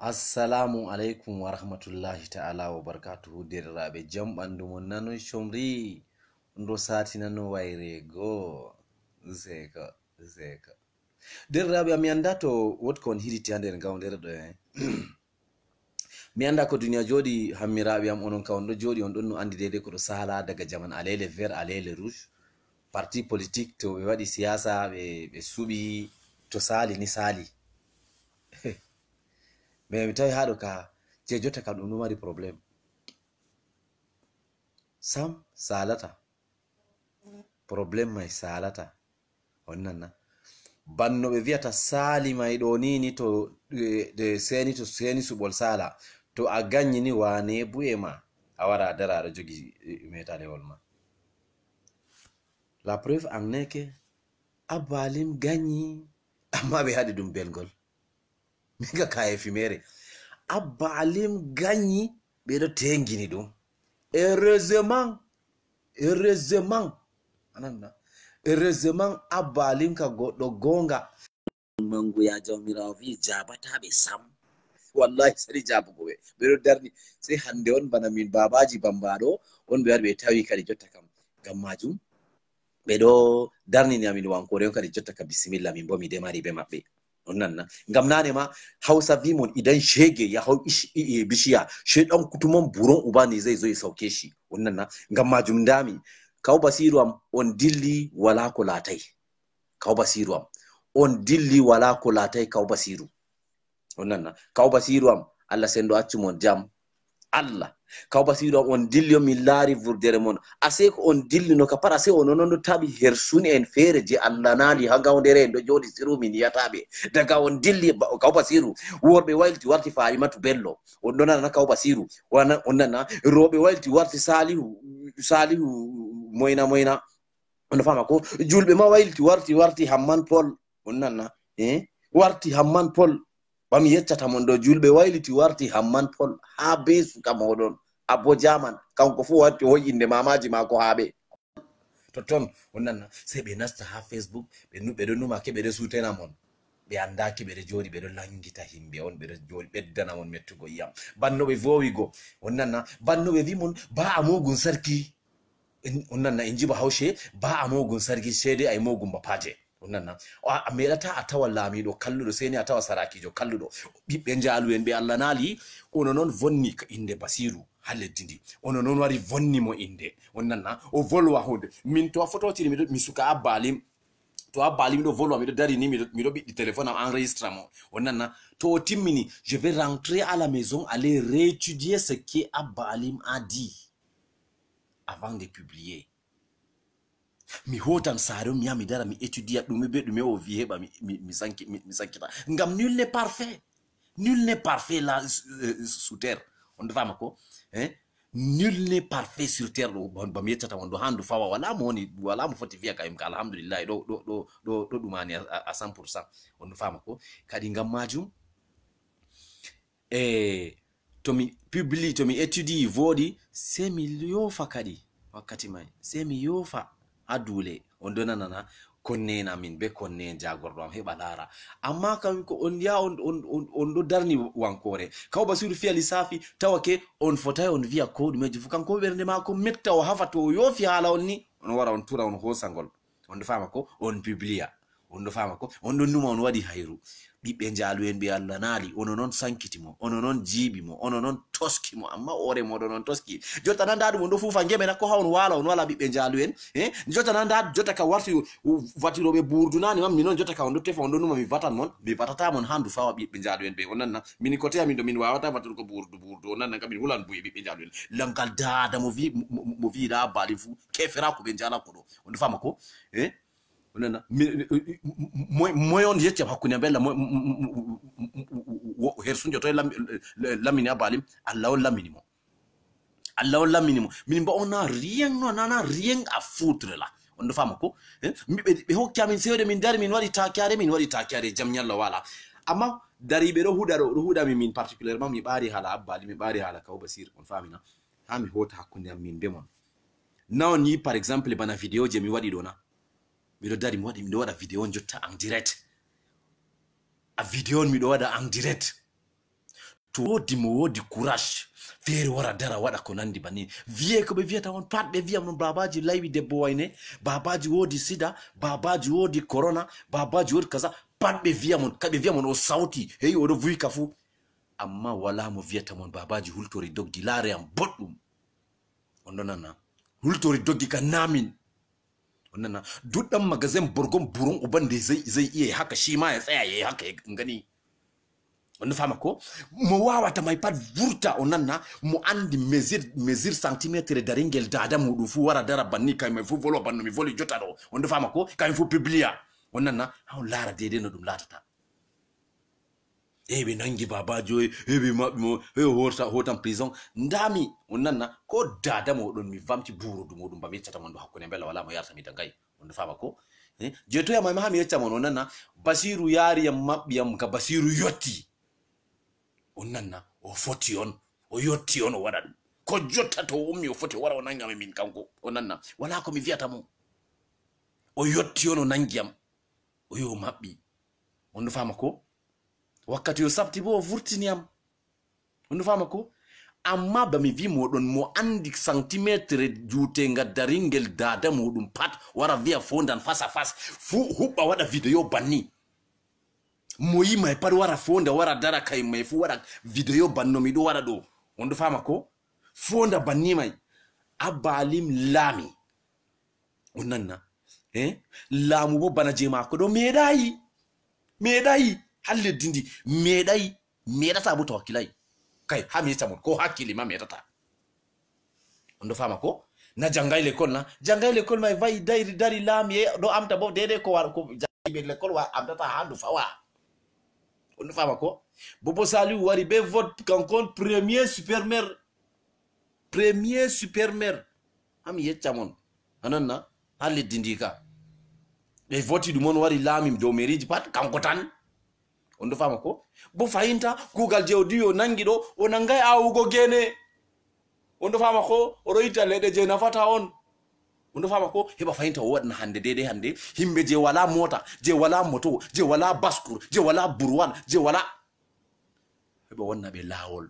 assalamu aleykum warahmatullahi ta'ala wa barkatuhu derraɓe jam ɓandu mon nano comri ɗo sati nano wayre goo seko seko derraɓe ami anda to wotko on hiɗiti ha nder gawdere ɗo e eh? mi anda ko duniya joɗi hammiraɓe am onon ka on ɗo jooɗi on ɗon no andi deydei ko ɗo sala daga jaman alele vert alele rouge parti politique to ɓe waɗi siyasa ɓe suɓi to sali ni sali mais mi tawi haɗo ka jejota jotta kam ɗum ɗo mari probléme sam salata probléme mai salata onnanna banno ɓe wiyata sali mai ɗo ni ni to seni to seni suɓol sala to a ganyi ni wane bu'e ma a wara a dara aɗa jogi metalewol ma la preuve anneke est que abalim ganyi amma ɓe haɗi ɗum belgol miga kaye fimere abba alim ganyi ɓeɗo tengini ɗum heureusement heureusement ananna heureusement abba alim ka goɗɗo gonga mangu ya jawmirawo jabataɓe sam wallahi sari jabugo ɓe ɓeɗo darni sei hande on bana min babaji bambaɗo on ɓe wari ɓe tawi kadi jotta kam gam majum ɓeɗo darnini amin wankore on kadi jotta ka bisimilla min bo mi demari be maɓɓe wannan nan gamna ne ma hausa vimon idan shege ya hau bishiya shi dan kutuman buron uba ne zai zo ya sauke shi wannan nan gamma jumdami kau basiruwa on dilli wala kulatai kau basiruwa on dilli wala kulatai kau basiru wannan nan kau basiruwa allah sendo mon jam allah kawbasiɗon on dilli on min laari vurdere mon asei ko on dilli no ka pat asei o nonon ɗo taɓi hersuni en feere je allah naali ha gawdere en ɗo jooɗi siru min yiyataɓe daga on dilli kawbasiru worɓe waylti warti farimatu bello on ɗonana kawbasiru on nana roɓe waylti warti salihu salihu moyna moyna ono fama ko julɓe ma waylti warti warti hamman pol on nana e warti hamman pol bami yeccata mon ɗo julɓe wayliti warti hamman pol ha be sukamoɗon abbo jaman kanko fu watti hoy inde mamaji mako haɓe totton onnanna sei ɓe nasta ha facebook ɓeɓeɗo numa keɓeɗo sutenamon ɓe anda keɓeɗo joɗi ɓeɗo langita himɓe on ɓeɗo joɗi ɓeddanamon mettugo yiyam banno ɓe vowigo onnanna banno ɓe vimon e ba a mogun sarki onnanna en jiba hawshe ba a mogun sarki cede ay mogun ba paje nannan ah, a meɗata a tawa laamiɗo kalluɗo seni a tawa sarakijo kalluɗo ɓiɓɓe njaalu en ɓe allah naali ono non vonni inde basiru ha leddi ndi ono wari vonni mo inde on nana, o volwa hunde min to a fototiri mi suka a to a baali miɗo volwa do dari ni miɗo ɓiɗɗi téléphone am enregistre on nanna to o timmini je vais rentrer à la maison aller réétudier ce que a baalim a dit avant de publier mi hotan saare mi ami mi dara mi étudia ɗume be ɗume o wi heɓa mi sankita ngam nul n'est parfait nul n'est parfait la euh, sous terre on mako hein nul n'est parfait sur terre ɗo bami yeccata tata ɗo handu fawa wala moni wala mo foti via kayum ka alhamdulillahi do do do, do ɗo ɗumani a cent on ne va mako kadi ngam majum e tomi publi tomi étudie voɗi sei mi yofa kadi wakkati mai sei mi yofa ha dule on do nanana konnen amin be konnen jagorɗo am heɓa laara amma kam ko on yaha on ɗo darni wankore kaw basiru fiya lissafi tawa ke on fotai on wiya ko ɗumejo fu kanko ɓernde mako metta o hafa to o yofi hala on ni on wara on tura on hoosangol on ɗo fama ko on bibliya on ɗo fama ko on ɗon nduma on waɗi hayru ɓiɓɓe njaalu en ɓe allah naali ono noon sankiti mo ono noon jiibi mo ono noon toski mo amma oore moɗon on toski jotta nan nda ɗum on ɗo fuufa ngeme nakko ha on waala on wala ɓiɓɓe njaalu en e eh? jotta nan nda jotta ka warti watiroɓe buurdunani mam minon jotta ka on ɗo tefa on ɗo numa mi vatan mon mi vatatamon ha ndu fawa ɓiɓɓe njaalu en ɓe on nanna min kote amin ɗo min wawata vatirgo buurdu buurdu on nannan ka min hulan buye ɓiɓɓe njaalu en langal dada mo vi mo wiɗa baali fu kefera ɓe njala ko ɗo on ɗo fama ko e unaona moyon yeti hakuniambia la hersun joto la lamini abali allah la minimo allah la minimo minimba ona rien no nana rien à foutre là ondo fama ko ɓe hokkiamin sewde min dari min waɗi takyare min waɗi takyare jam ñalla wala amma dariɓe ɗo huɗa ɗo ɗo huɗami min particulièrement mi ɓaari haala abbali mi ɓaari haala kaw basir on famina ha mi hota hakkunde am min be mon na on par exemple bana vidéo je mi waɗi ɗo miɗo dari mi waɗi miɗo waɗa vidéo direct a video miɗo waɗa direct wodi mo wodi courage fere wara dara wada konandi bani wiye ko ɓe wiyata on pat ɓe babaji laibi debbo waine babaji wodi sida babaji wodi corona babaji wodi kaza pat ɓe wiyamon kaɓe wiyamon o sauti heyi oɗo vuyka kafu amma wala mo wiyata mon babaji hultori doggi lare am boɗɗum on hultori doggi ka wannan na duk dan magazin burgun burun uban da zai zai iya haka shi ma ya tsaya yayi haka ya gani wannan fama ko mu ta mai pat vurta onan na mu andi mesure mesure centimetre da ringel da da mu dufu wara dara banni kai mai fu volo banni mi voli jota do wani fama ko kai fu biblia wannan na hau lara daidai na dum latata eɓe eh, nangi baba joyi eɓe mo e hotan prison ndami on nanna ko mo don mi famti buru dum dum bami tata mon ɗo hakkunde mbela wala mo yarta mi dangayi on do fama ko je toya ya ha mi yetta mon on nanna basiru yari yam maɓɓi yam ka basiru yotti on nanna o oh, foti on o oh, yotti on oh, wada ko jotta to ummi o foti wara onanga mi min kanko o nanna wala ko mi viata mo o yotti on o nangiyam o yo mabbi on do fama ko wakkati yo sabti bo o vurtini am onno fama ko amma bami wi moɗon mo andi centimétre juutenga daringel dada muɗum pat wara wiya fondan face à face fu huɓɓa waɗa vidéo banni mo yima e pat wara fonda wara dara kay may fu waɗa vidéo bannomi ɗo waɗa ɗo on fama ko fonda bannimay abalim laami on nanna e eh? laamu bo bana je maako ɗo meeɗayi meeɗayi har leddi ndi meeɗay meeɗata bo tawakkilay kay ha mi mon ko ha ma meeɗata on ɗo fama ko na jangay l'école na jangay l'école may vayi dayri dari laami e ɗo amta bo dede ko war ko jangayɓe l'école wa amtata ha ndu fawa on ɗo fama ko bobo saliu wari ɓe vote kankon premier supermaire premier supermaire hami mi mon anan na ha leddi ndi ka ɓe voti ɗum wari laami dow mairiji pat kanko tan on fama ko bo fayinta kuugal je o duwi o nangi ɗo o nangai awugo gene on fama ko oɗo itta leɗɗe je nafata on on fama ko heɓa fayinta o waɗana hande dedei hande himɓe je wala mota je wala moto je wala bascour je wala burwan je wala heɓa wanna ɓe lawol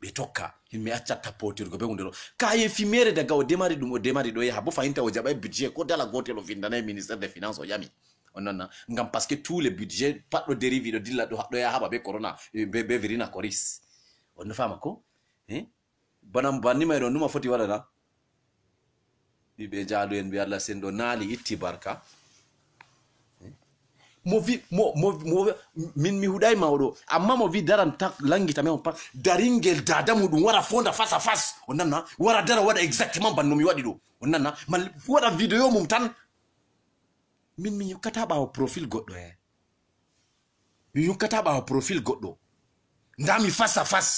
ɓe tokka himɓe acca tappotirgo be hunde kaye fimere daga o demari ɗum o demari ɗo yaha bo fayinta o jaɓai budget ko dala gotel o vindanai ministére de finance o yami onona ngam parce que tous le budget patɗo dérivi ɗo dilla do haɗɗo yaha haɓa be corona be virina coris on ne fama ko banam banni mayro numa foti waɗana be jaadu en bi allah sen do nali itti barka mo vi mo mo mo min mi huɗay ma amma mo vi daran tak langitame on pas daringel dada muɗum wara fonda face à face on wara dara wada exactement banno mi waɗi ɗo on nanna waɗa vidéo mum tan min mi yukkata ɓaawo profil goɗɗo e mi yukkata ɓaawo profil goɗɗo nda mi fasa fas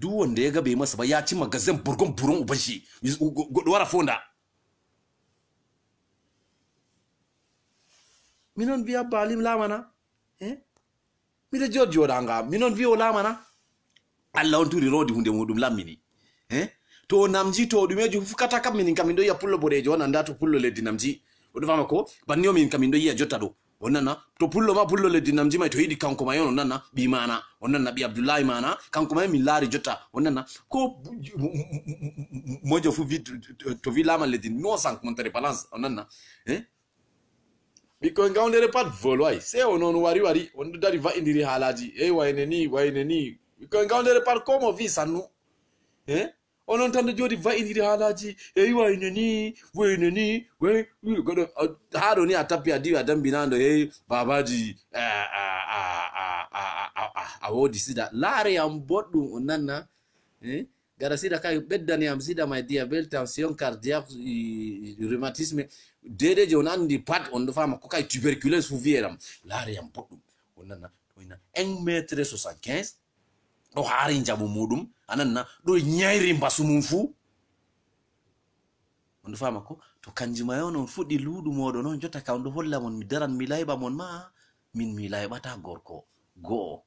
du wonde ga bai masa ba ya ci magazin burgun burun ubashi goɗɗo wara fonda minon biya balim lamana eh? miɗo joɗi joɗanga minon wiyo lamana allah on turi rodi hunde muɗum lammini eh? to namji to ɗume jum fu kata kam minin kam min ɗo yiya pullo boɗejo on anda to pullo leddi namji oɗo fama ko ban o min kam min ɗo yiya jotta ɗo on to pullo ma pullo le dinamji ma to yiɗi kan ko on on nana ɓi mana onana nana abdullahi abdoullahi mana kanko may min laari jotta onana ko mojo fu vid to vi lama le din no sank montere balance onana eh? on nana ɓikkoy gawdere pat voloi se o noon wari wari on do dari va indiri halaji e eh, wayne ni wayne ni ɓikkoy gawdere pat ko mo vi sannu eh onon tan no jooɗi va'iniri haalaji eyi wayno ni wayno ni goɗo haa ɗo ni a tappi a diwi a dambinando heyi babaji a woodi sida laare yam boɗɗum o nanna e, gara sida kay ɓeddani yam sida may diabel tension cardiaque rheumatisme dede je on andi pat on ɗo fama ko kay tuberculose fu wiyeram laare yam boɗɗum o nanna un mètre soixante quinze ɗo haari njamu muɗum ananna ɗo nyayri mbasu mum fuu on fama ko to kanjuma on on fuɗɗi luuɗu non jotta ka on ɗo holla mon mi daran mi layɓa mon ma min mi layɓata gorko go'o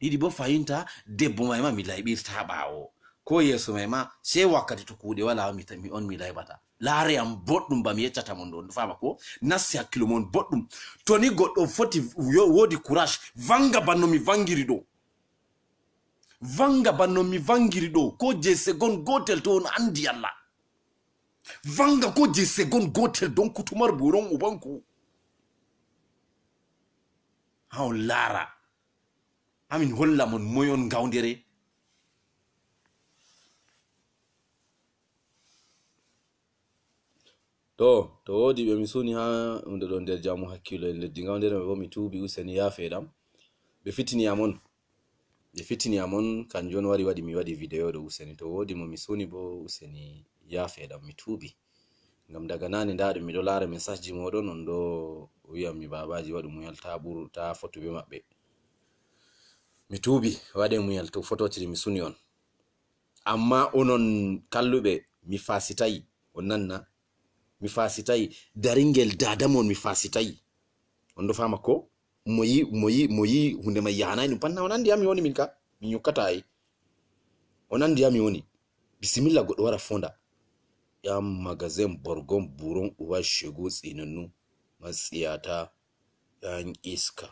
ɗiɗi bo fayinta debbo may ma mi layɓirta ɓaawo ko yeeso may ma sei wakkati to kuuɗe wala mi on mi layɓata laare am boɗɗum bami yeccata mon ɗo fama ko nasti hakkilo mon boɗɗum to ni goɗɗo foti woodi courage vanga banno mi vangiri ɗo vanga bano mi vangiri ɗo ko je segon gotel to on andi allah vanga ko je segon gotel don kutumar buron ubanku ha lara laara hamin holla mon moyon on to to wodi ɓe mi suni ha hunde ɗo nder jamu hakkilo en leddi gawdere bo mi tuubi useni yafeɗam ɓe fitiniyam on ni amon kanjon wari waɗi mi waɗi video ɗo useni to wodi mo mi suni bo useni yafeɗam mi mitubi ngam daga nane nda mi miɗo laara message ji moɗon non do wiya mi babaji waɗu mu yalta buru ta foto be mabbe mitubi wadi mu yalta foto ti mi suni on amma onon kalluɓe mi fasitayi on nanna mi fasitai daringel dadamon mi fasitayi on ɗo fama ko moyi moyi moyi hunde mai yana ni panna wona ndiyam mi woni min ka min ai wona ndiyam mi woni bisimilla goɗɗo wara fonda ya magazin borgon buron uba shegu tsinannu masiyata yan iska